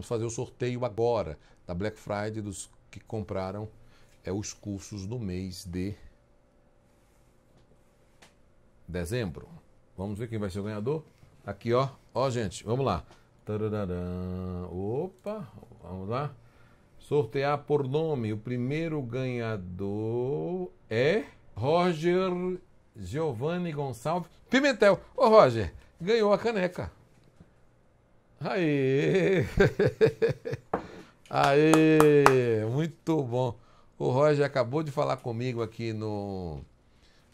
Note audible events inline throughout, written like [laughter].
Vamos fazer o sorteio agora da Black Friday dos que compraram é, os cursos do mês de dezembro. Vamos ver quem vai ser o ganhador? Aqui, ó. Ó, gente, vamos lá. Opa, vamos lá. Sortear por nome. O primeiro ganhador é Roger Giovanni Gonçalves Pimentel. Ô, Roger, ganhou a caneca. Aí! [laughs] Aí! Muito bom. O Roger acabou de falar comigo aqui no.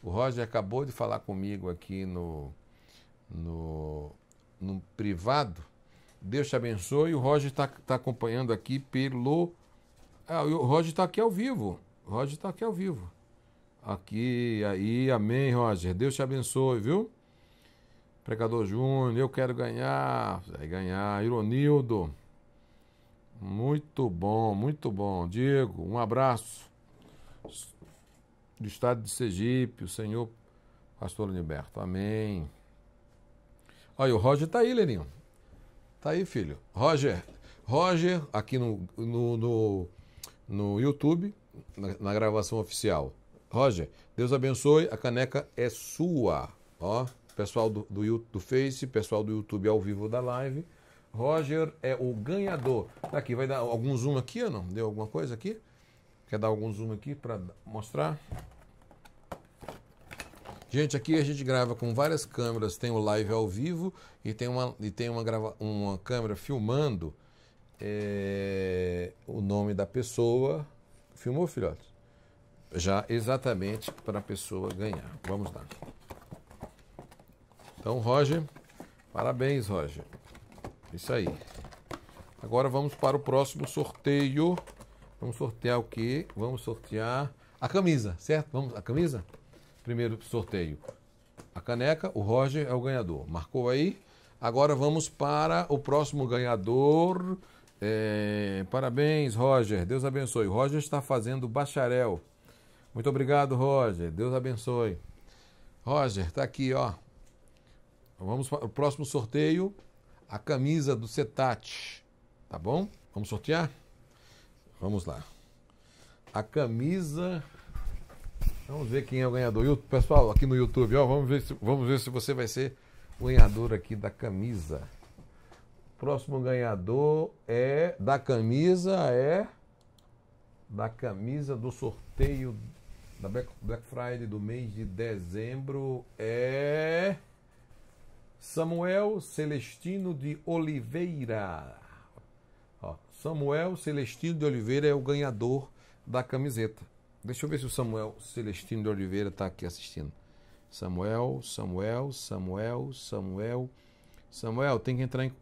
O Roger acabou de falar comigo aqui no. No, no privado. Deus te abençoe. O Roger está tá acompanhando aqui pelo. Ah, o Roger está aqui ao vivo. O Roger está aqui ao vivo. Aqui, aí, amém, Roger. Deus te abençoe, viu? Pregador Júnior, eu quero ganhar. Vai ganhar. Ironildo. Muito bom, muito bom. Diego, um abraço. Do estado de Sergipe, o senhor pastor Uniberto. Amém. Olha, o Roger tá aí, Leninho. Tá aí, filho. Roger, Roger, aqui no, no, no, no YouTube, na, na gravação oficial. Roger, Deus abençoe, a caneca é sua. Ó pessoal do, do, do Face, pessoal do YouTube ao vivo da live. Roger é o ganhador. Tá aqui, vai dar algum zoom aqui ou não? Deu alguma coisa aqui? Quer dar algum zoom aqui para mostrar? Gente, aqui a gente grava com várias câmeras. Tem o live ao vivo e tem uma, e tem uma, grava, uma câmera filmando é, o nome da pessoa. Filmou, filhote? Já exatamente para a pessoa ganhar. Vamos lá. Então, Roger, parabéns, Roger. Isso aí. Agora vamos para o próximo sorteio. Vamos sortear o quê? Vamos sortear a camisa, certo? Vamos a camisa? Primeiro sorteio. A caneca, o Roger é o ganhador. Marcou aí? Agora vamos para o próximo ganhador. É, parabéns, Roger. Deus abençoe. O Roger está fazendo bacharel. Muito obrigado, Roger. Deus abençoe. Roger, tá aqui, ó. Vamos para o próximo sorteio, a camisa do Cetat, tá bom? Vamos sortear? Vamos lá. A camisa Vamos ver quem é o ganhador. Pessoal, aqui no YouTube, ó, vamos ver se, vamos ver se você vai ser o ganhador aqui da camisa. Próximo ganhador é da camisa é da camisa do sorteio da Black, Black Friday do mês de dezembro é Samuel Celestino de Oliveira. Ó, Samuel Celestino de Oliveira é o ganhador da camiseta. Deixa eu ver se o Samuel Celestino de Oliveira está aqui assistindo. Samuel, Samuel, Samuel, Samuel. Samuel, tem que entrar em.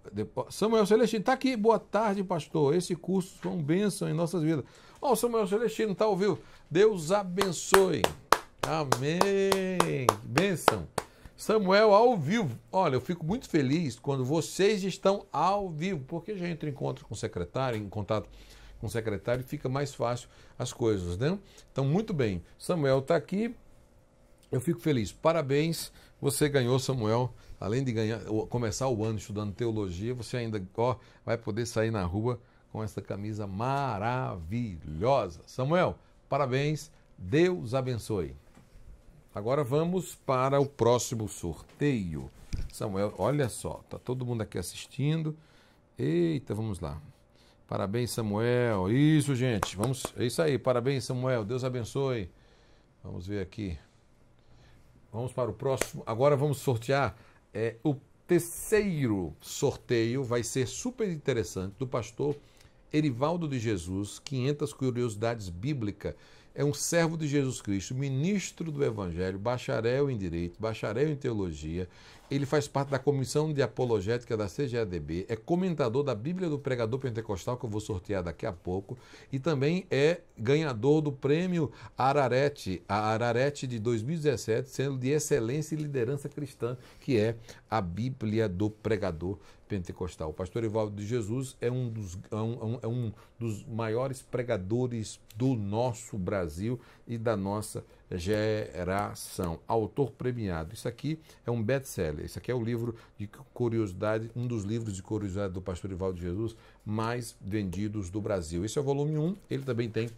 Samuel Celestino, está aqui. Boa tarde, pastor. Esse curso foi uma bênção em nossas vidas. Ó, oh, Samuel Celestino, está ouvindo? Deus abençoe. Amém. Bênção. Samuel ao vivo. Olha, eu fico muito feliz quando vocês estão ao vivo, porque já entra em encontro com o secretário, em contato com o secretário, e fica mais fácil as coisas, né? Então, muito bem. Samuel está aqui. Eu fico feliz. Parabéns. Você ganhou, Samuel. Além de ganhar, começar o ano estudando teologia, você ainda ó, vai poder sair na rua com essa camisa maravilhosa. Samuel, parabéns. Deus abençoe. Agora vamos para o próximo sorteio. Samuel, olha só, tá todo mundo aqui assistindo. Eita, vamos lá. Parabéns, Samuel. Isso, gente. Vamos, é isso aí. Parabéns, Samuel. Deus abençoe. Vamos ver aqui. Vamos para o próximo. Agora vamos sortear é, o terceiro sorteio. Vai ser super interessante do pastor Erivaldo de Jesus, 500 curiosidades bíblicas é um servo de Jesus Cristo, ministro do Evangelho, bacharel em Direito, bacharel em Teologia, ele faz parte da comissão de apologética da CGADB, é comentador da Bíblia do Pregador Pentecostal, que eu vou sortear daqui a pouco, e também é ganhador do prêmio Ararete, a Ararete de 2017, sendo de excelência e liderança cristã, que é a Bíblia do Pregador Pentecostal. O pastor Evaldo de Jesus é um dos, é um, é um é dos maiores pregadores do nosso Brasil e da nossa Geração, autor premiado. Isso aqui é um best-seller. Isso aqui é o livro de curiosidade, um dos livros de curiosidade do pastor Ivaldo Jesus mais vendidos do Brasil. Esse é o volume 1, ele também tem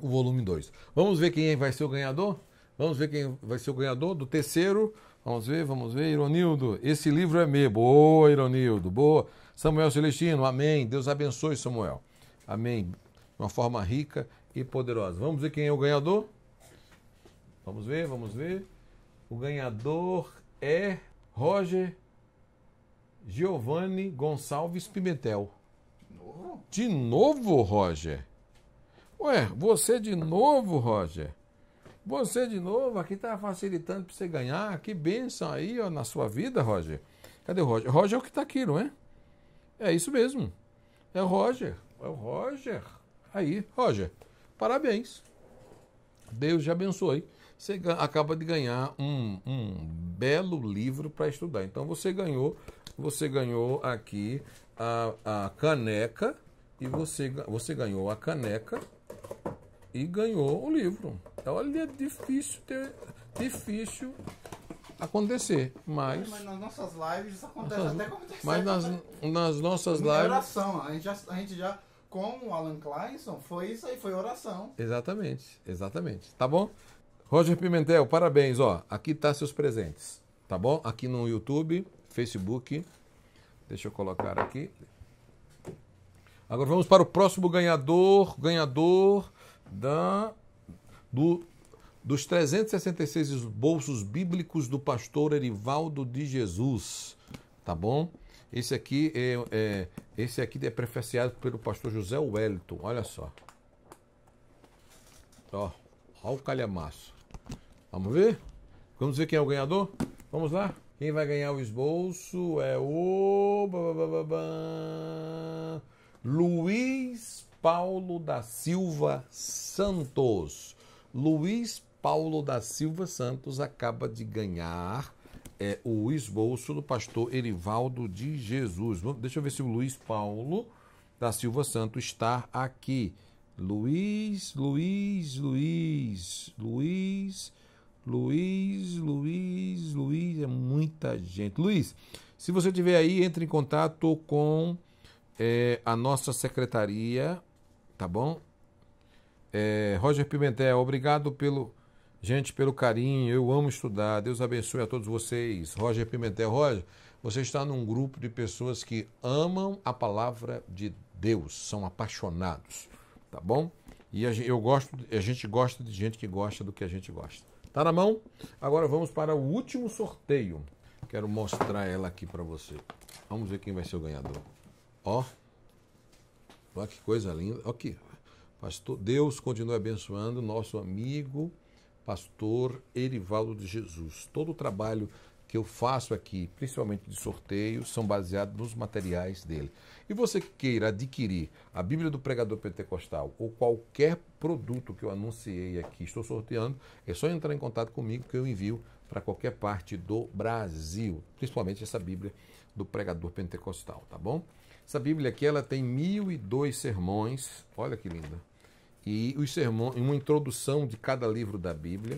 o volume 2. Vamos ver quem vai ser o ganhador? Vamos ver quem vai ser o ganhador do terceiro. Vamos ver, vamos ver. Ironildo, esse livro é meu. Boa, Ironildo, boa. Samuel Celestino, amém. Deus abençoe, Samuel. Amém. De uma forma rica e poderosa. Vamos ver quem é o ganhador? Vamos ver, vamos ver. O ganhador é Roger Giovanni Gonçalves Pimentel. De novo? De novo, Roger? Ué, você de novo, Roger? Você de novo, aqui tá facilitando para você ganhar. Que bênção aí, ó, na sua vida, Roger. Cadê o Roger? Roger é o que tá aqui, não é? É isso mesmo. É o Roger. É o Roger. Aí, Roger. Parabéns. Deus te abençoe você acaba de ganhar um, um belo livro para estudar. Então você ganhou, você ganhou aqui a, a caneca e você, você ganhou a caneca e ganhou o livro. Então, olha, é difícil ter, difícil acontecer, mas... Mas nas nossas lives isso acontece nossas, até como Mas nas, nas nossas lives... Oração, a gente já, a gente já com o Alan Clayson, foi isso aí, foi oração. Exatamente, exatamente. Tá bom? Roger Pimentel, parabéns, ó. Aqui tá seus presentes, tá bom? Aqui no YouTube, Facebook. Deixa eu colocar aqui. Agora vamos para o próximo ganhador, ganhador da do dos 366 bolsos bíblicos do pastor Erivaldo de Jesus, tá bom? Esse aqui é, é, esse aqui é prefaciado pelo pastor José Wellington, olha só. Ó, ó o calhamaço. Vamos ver? Vamos ver quem é o ganhador? Vamos lá? Quem vai ganhar o esboço é o. Luiz Paulo da Silva Santos. Luiz Paulo da Silva Santos acaba de ganhar é, o esboço do pastor Erivaldo de Jesus. Deixa eu ver se o Luiz Paulo da Silva Santos está aqui. Luiz, Luiz, Luiz, Luiz Luiz, Luiz, Luiz, é muita gente. Luiz, se você tiver aí, entre em contato com é, a nossa secretaria, tá bom? É, Roger Pimentel, obrigado pelo gente pelo carinho. Eu amo estudar. Deus abençoe a todos vocês. Roger Pimentel, Roger, você está num grupo de pessoas que amam a palavra de Deus, são apaixonados, tá bom? E a, eu gosto, a gente gosta de gente que gosta do que a gente gosta. Tá na mão? Agora vamos para o último sorteio. Quero mostrar ela aqui para você. Vamos ver quem vai ser o ganhador. Ó. Olha que coisa linda. Aqui. Pastor, Deus continue abençoando nosso amigo pastor Erivaldo de Jesus. Todo o trabalho que eu faço aqui, principalmente de sorteio, são baseados nos materiais dele. E você que queira adquirir a Bíblia do Pregador Pentecostal ou qualquer produto que eu anunciei aqui, estou sorteando, é só entrar em contato comigo que eu envio para qualquer parte do Brasil, principalmente essa Bíblia do Pregador Pentecostal, tá bom? Essa Bíblia aqui ela tem 1002 sermões, olha que linda. E os sermões, uma introdução de cada livro da Bíblia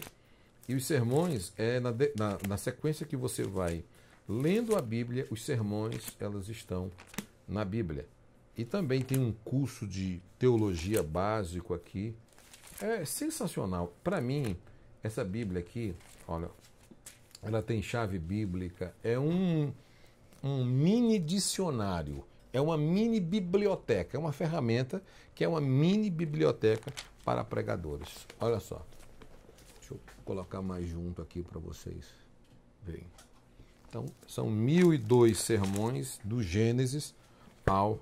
e os sermões é na, na, na sequência que você vai lendo a Bíblia, os sermões elas estão na Bíblia. E também tem um curso de teologia básico aqui. É sensacional. Para mim, essa Bíblia aqui, olha, ela tem chave bíblica, é um, um mini dicionário, é uma mini biblioteca, é uma ferramenta que é uma mini biblioteca para pregadores. Olha só. Deixa eu colocar mais junto aqui para vocês verem. Então, são 1002 sermões do Gênesis ao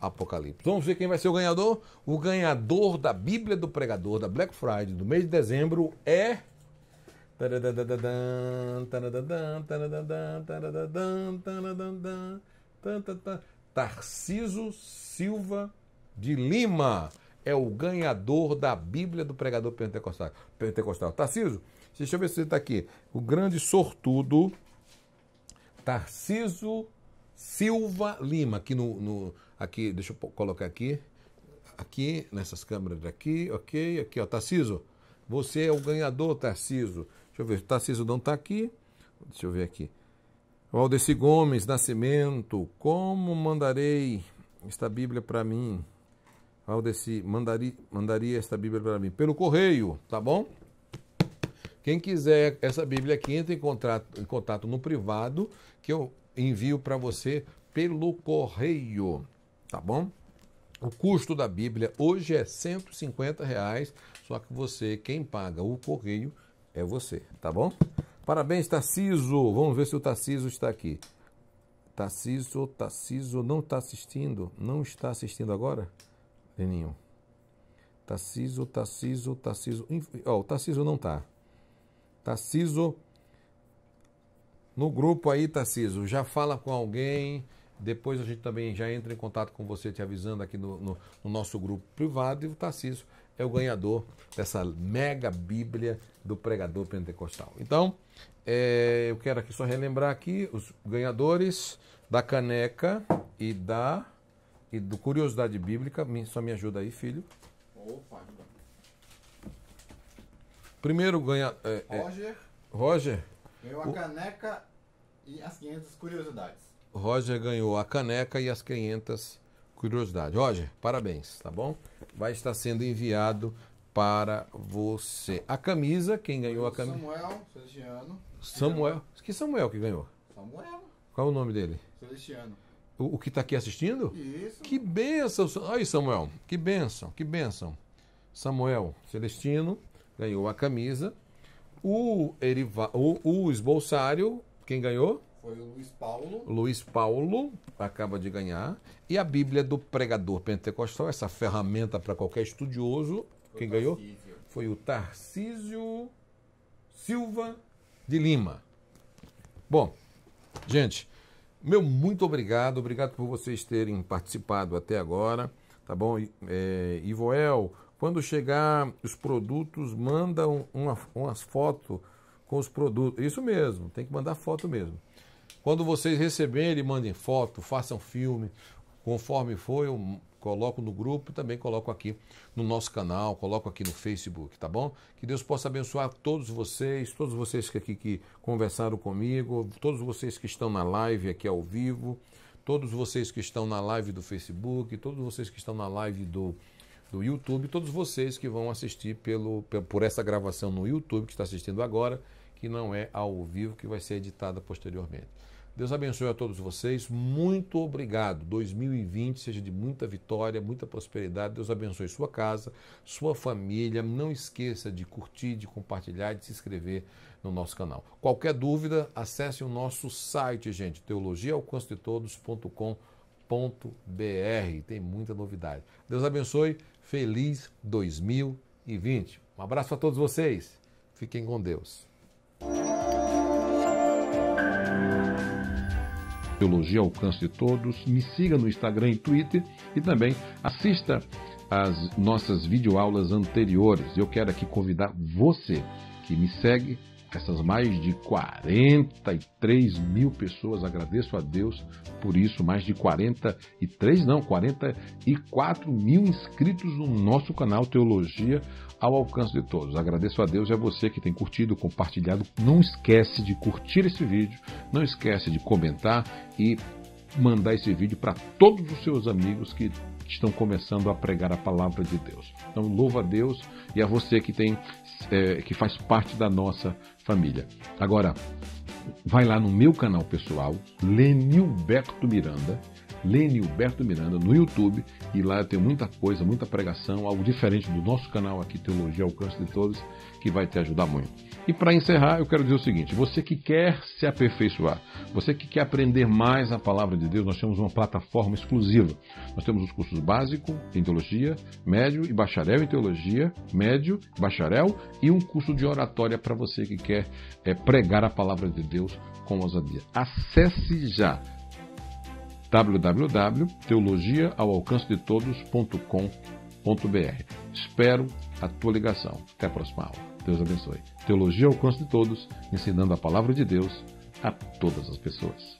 Apocalipse. Vamos ver quem vai ser o ganhador? O ganhador da Bíblia do Pregador, da Black Friday, do mês de dezembro, é. Tarciso Silva de Lima é o ganhador da Bíblia do pregador pentecostal. pentecostal. Tarciso, deixa eu ver se você está aqui. O grande sortudo Tarciso Silva Lima, aqui no, no, aqui, deixa eu colocar aqui, aqui nessas câmeras daqui, ok, aqui ó, Tarciso, você é o ganhador, Tarciso. Deixa eu ver, Tarciso não está aqui, deixa eu ver aqui. Valdeci Gomes, Nascimento, como mandarei esta Bíblia para mim? Valdeci, mandari, mandaria esta Bíblia para mim. Pelo correio, tá bom? Quem quiser essa Bíblia aqui, entre em contato, em contato no privado, que eu envio para você pelo correio, tá bom? O custo da Bíblia hoje é 150 reais, só que você, quem paga o correio é você, tá bom? Parabéns, Tarciso! Vamos ver se o Tarciso está aqui. Tarciso, Tarciso, não está assistindo? Não está assistindo agora? Deninho. Taciso, Taciso, Taciso. Ó, oh, o Taciso não tá. Taciso. No grupo aí, Taciso, já fala com alguém. Depois a gente também já entra em contato com você, te avisando aqui no, no, no nosso grupo privado. E o Taciso é o ganhador dessa mega Bíblia do pregador pentecostal. Então, é, eu quero aqui só relembrar aqui os ganhadores da caneca e da e do Curiosidade Bíblica. Só me ajuda aí, filho. Opa, então. Primeiro ganha. É, é Roger. É, Roger. Ganhou a caneca e as 500 curiosidades. Roger ganhou a caneca e as 500 curiosidades. Roger, parabéns, tá bom? Vai estar sendo enviado para você. A camisa, quem ganhou a camisa? Samuel Celestiano. Samuel. Que Samuel que ganhou? Samuel. Qual é o nome dele? Celestiano o, que está aqui assistindo? Isso. Que bênção! Aí, Samuel, que bênção, que bênção. Samuel Celestino ganhou a camisa. O, Eriva, o, o esbolsário, quem ganhou? Foi o Luiz Paulo. Luiz Paulo acaba de ganhar. E a Bíblia do pregador pentecostal, essa ferramenta para qualquer estudioso, foi quem ganhou? Foi o Tarcísio Silva de Lima. Bom, gente, meu muito obrigado, obrigado por vocês terem participado até agora, tá bom? É, Ivoel, quando chegar os produtos, manda uma, umas fotos com os produtos. Isso mesmo, tem que mandar foto mesmo. Quando vocês receberem, mandem foto, façam filme, conforme foi, coloco no grupo e também coloco aqui no nosso canal, coloco aqui no Facebook, tá bom? Que Deus possa abençoar todos vocês, todos vocês que aqui que conversaram comigo, todos vocês que estão na live aqui ao vivo, todos vocês que estão na live do Facebook, todos vocês que estão na live do do YouTube, todos vocês que vão assistir pelo, por essa gravação no YouTube que está assistindo agora, que não é ao vivo, que vai ser editada posteriormente. Deus abençoe a todos vocês. Muito obrigado. 2020 seja de muita vitória, muita prosperidade. Deus abençoe sua casa, sua família. Não esqueça de curtir, de compartilhar, de se inscrever no nosso canal. Qualquer dúvida, acesse o nosso site, gente, teologiaalcancedeTodos.com.br. Tem muita novidade. Deus abençoe. Feliz 2020. Um abraço a todos vocês. Fiquem com Deus. Teologia ao Alcance de Todos. Me siga no Instagram e Twitter e também assista às nossas videoaulas anteriores. Eu quero aqui convidar você que me segue, essas mais de 43 mil pessoas. Agradeço a Deus por isso. Mais de 43, não, 44 mil inscritos no nosso canal Teologia ao alcance de todos. Agradeço a Deus e a você que tem curtido, compartilhado. Não esquece de curtir esse vídeo, não esquece de comentar e mandar esse vídeo para todos os seus amigos que estão começando a pregar a palavra de Deus. Então louva a Deus e a você que tem é, que faz parte da nossa família. Agora vai lá no meu canal pessoal, Lenilberto Miranda Lênio Humberto Miranda no YouTube e lá tem muita coisa, muita pregação, algo diferente do nosso canal aqui, Teologia Alcance de Todos, que vai te ajudar muito. E para encerrar, eu quero dizer o seguinte: você que quer se aperfeiçoar, você que quer aprender mais a palavra de Deus, nós temos uma plataforma exclusiva. Nós temos os cursos básico em teologia, médio e bacharel em teologia, médio, bacharel e um curso de oratória para você que quer é, pregar a palavra de Deus com ousadia. Acesse já www.teologiaaoalcancedetodos.com.br Espero a tua ligação. Até a próxima aula. Deus abençoe. Teologia ao alcance de todos, ensinando a palavra de Deus a todas as pessoas.